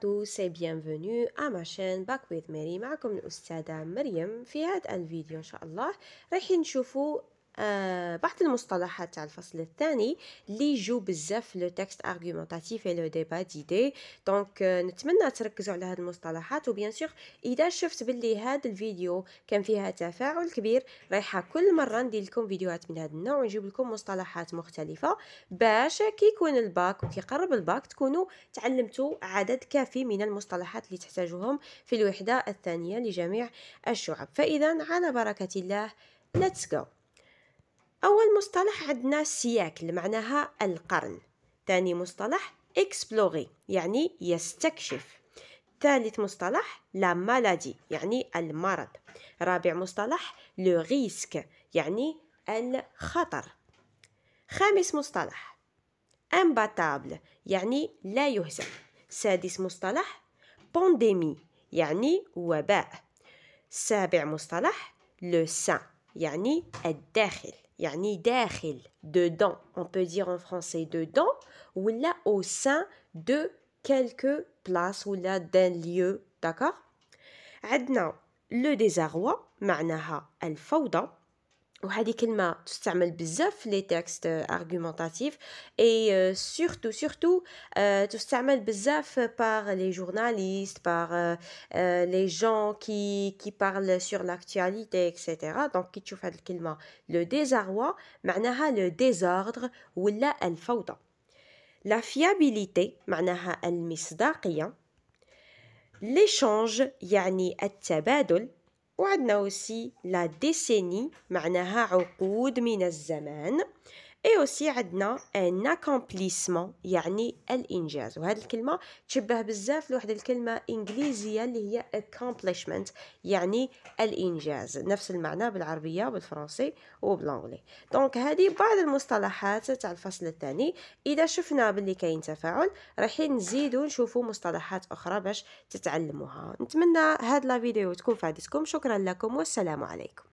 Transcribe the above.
tous et bienvenue à ma chaîne Back with Mary معكم الأستاذة مريم في هذا الفيديو إن شاء الله راح نشوفوا آه، بعض المصطلحات تاع الفصل الثاني اللي جو بزاف لو تكست ارغومونتاتيف اي لو ديبا ديدي دونك نتمنى تركزوا على هاد المصطلحات وبيان سور اذا شفت باللي هاد الفيديو كان فيها تفاعل كبير رايحه كل مره ندير لكم فيديوهات من هاد النوع ونجيب لكم مصطلحات مختلفه باش كيكون الباك وكيقرب الباك تكونوا تعلمتوا عدد كافي من المصطلحات اللي تحتاجوهم في الوحده الثانيه لجميع الشعب فاذا على بركه الله ليتس جو أول مصطلح عندنا سياكل معناها القرن ثاني مصطلح إكسبلوغي يعني يستكشف ثالث مصطلح لا مالادي يعني المرض رابع مصطلح لو ريسك يعني الخطر خامس مصطلح امباتابل يعني لا يهزم سادس مصطلح بانديمي يعني وباء سابع مصطلح لو سان يعني الداخل يعني داخل dedans on peut dire en français dedans ou là au sein de quelque place ou là d'un lieu d'accord عندنا le désarroi معناها الفوضى ou, hâ, di kilma, tu stamèles les textes euh, argumentatifs et euh, surtout, surtout, euh, tu par les journalistes, par les gens qui parlent sur l'actualité, etc. Donc, tu t'yous, le désarroi, m'a le désordre ou la fauda, La fiabilité, m'a el ha, l'misdaqiya. L'échange, yani, al وعندنا aussi la décennie معناها عقود من الزمان اي اوسي عندنا ان اكومبليسمون يعني الانجاز وهذه الكلمه تشبه بزاف لواحد الكلمه انجليزيه اللي هي accomplishment يعني الانجاز نفس المعنى بالعربيه بالفرنسي وبالانغلي دونك هذه بعض المصطلحات تاع الفصل الثاني اذا شفنا باللي كاين تفاعل رايحين نزيدو نشوفو مصطلحات اخرى باش تتعلموها نتمنى هاد لا فيديو تكون فادتكم شكرا لكم والسلام عليكم